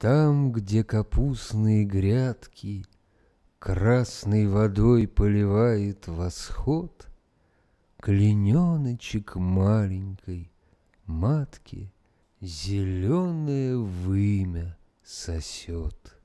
Там, где капустные грядки Красной водой поливает восход, клененочек маленькой матки Зеленое вымя сосет.